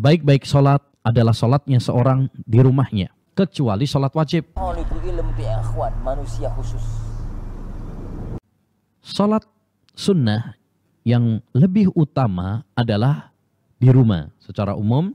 Sebaik-baik sholat adalah sholatnya seorang di rumahnya, kecuali sholat wajib. Solat sunnah yang lebih utama adalah di rumah. Secara umum,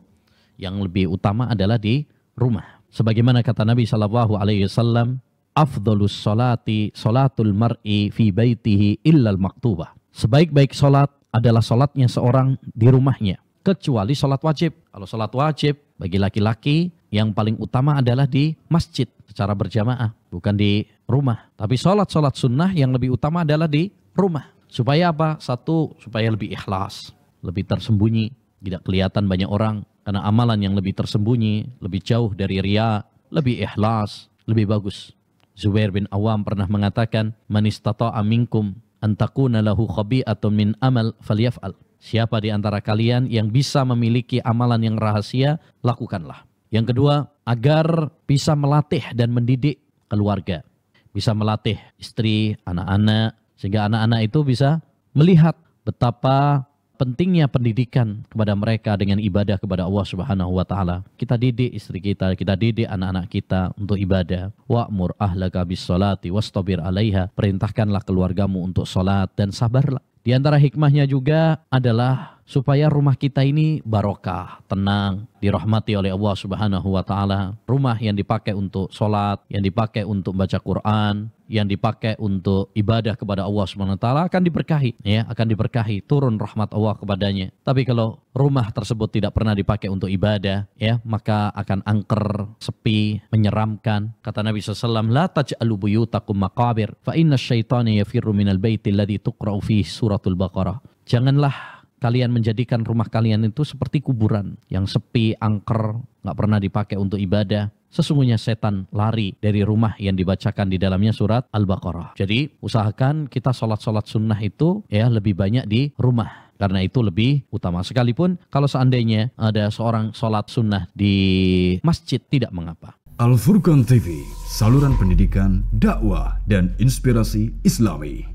yang lebih utama adalah di rumah. Sebagaimana kata Nabi Shallallahu Alaihi Wasallam, "Afdolus Salati Salatul mar'i fi baitihi illal maktubah." Sebaik-baik solat adalah solatnya seorang di rumahnya, kecuali sholat wajib. Kalau sholat wajib bagi laki-laki yang paling utama adalah di masjid secara berjamaah, bukan di rumah. Tapi sholat-sholat sunnah yang lebih utama adalah di rumah. Supaya apa? Satu, supaya lebih ikhlas, lebih tersembunyi, tidak kelihatan banyak orang. Karena amalan yang lebih tersembunyi, lebih jauh dari ria, lebih ikhlas, lebih bagus. Zubair bin Awam pernah mengatakan, Manistata'a minkum antakuna lahu khabi'atun min amal faliyafal. Siapa di antara kalian yang bisa memiliki amalan yang rahasia, lakukanlah. Yang kedua, agar bisa melatih dan mendidik keluarga. Bisa melatih istri, anak-anak, sehingga anak-anak itu bisa melihat betapa pentingnya pendidikan kepada mereka dengan ibadah kepada Allah Subhanahu wa taala. Kita didik istri kita, kita didik anak-anak kita untuk ibadah. Wa'mur ahlaka bis salati wastabir 'alaiha. Perintahkanlah keluargamu untuk salat dan sabarlah. Di antara hikmahnya juga adalah supaya rumah kita ini barokah, tenang, dirahmati oleh Allah Subhanahu wa taala. Rumah yang dipakai untuk sholat, yang dipakai untuk baca Quran, yang dipakai untuk ibadah kepada Allah Subhanahu wa taala akan diberkahi, ya, akan diberkahi turun rahmat Allah kepadanya. Tapi kalau rumah tersebut tidak pernah dipakai untuk ibadah, ya, maka akan angker, sepi, menyeramkan. Kata Nabi sallallahu alaihi wasallam, la taj'alu buyutakum maqabir fa inna syaitana yafirru minal baiti alladhi tuqra'u fihi surah suratul Baqarah. Janganlah kalian menjadikan rumah kalian itu seperti kuburan yang sepi, angker, nggak pernah dipakai untuk ibadah. Sesungguhnya setan lari dari rumah yang dibacakan di dalamnya surat Al-Baqarah. Jadi usahakan kita sholat-sholat sunnah itu ya lebih banyak di rumah karena itu lebih utama sekalipun kalau seandainya ada seorang sholat sunnah di masjid tidak mengapa. Al Furqan TV, saluran pendidikan, dakwah, dan inspirasi Islami.